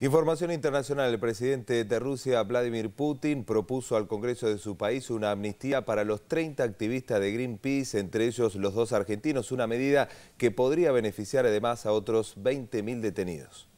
Información internacional. El presidente de Rusia, Vladimir Putin, propuso al Congreso de su país una amnistía para los 30 activistas de Greenpeace, entre ellos los dos argentinos, una medida que podría beneficiar además a otros 20.000 detenidos.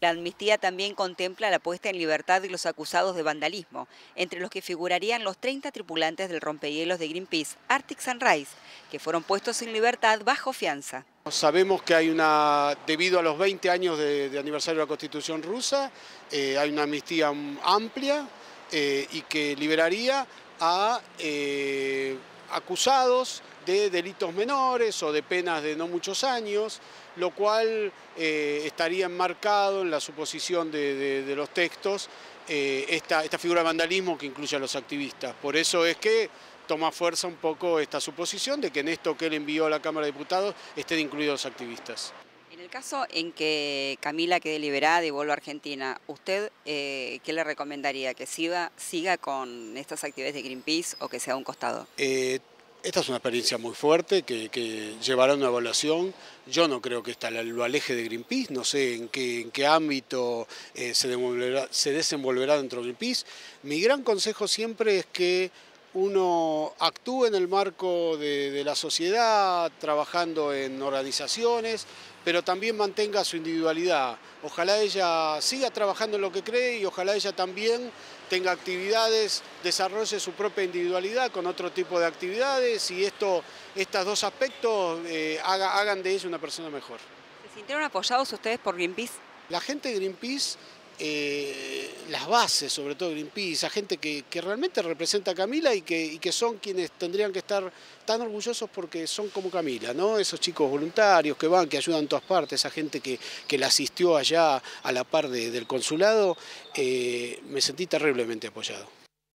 La amnistía también contempla la puesta en libertad de los acusados de vandalismo, entre los que figurarían los 30 tripulantes del rompehielos de Greenpeace, Arctic Sunrise, que fueron puestos en libertad bajo fianza. Sabemos que hay una, debido a los 20 años de, aniversario de la Constitución rusa, eh, hay una amnistía amplia eh, y que liberaría a eh, acusados de delitos menores o de penas de no muchos años, lo cual eh, estaría enmarcado en la suposición de, los textos eh, esta, esta, figura de vandalismo que incluye a los activistas. Por eso es que toma fuerza un poco esta suposición de que en esto que él envió a la Cámara de Diputados estén incluidos los activistas. En caso en que Camila quede liberada y vuelva a Argentina, ¿usted eh, qué le recomendaría? ¿Que siga, con estas actividades de Greenpeace o que sea un costado? Eh, esta es una experiencia muy fuerte que, llevará una evaluación. Yo no creo que lo aleje de Greenpeace, no sé en qué, ámbito eh, se desenvolverá dentro de Greenpeace. Mi gran consejo siempre es que uno actúe en el marco de, la sociedad, trabajando en organizaciones, pero también mantenga su individualidad. Ojalá ella siga trabajando en lo que cree y ojalá ella también tenga actividades, desarrolle su propia individualidad con otro tipo de actividades y esto, estos dos aspectos eh, hagan de ella una persona mejor. ¿Se sintieron apoyados ustedes por Greenpeace? La gente de Greenpeace eh, las bases, sobre todo Greenpeace, a gente que, realmente representa a Camila y que, que, son quienes tendrían que estar tan orgullosos porque son como Camila, ¿no? Esos chicos voluntarios que van, que ayudan en todas partes, esa gente que, que la asistió allá a la par del consulado, eh, me sentí terriblemente apoyado.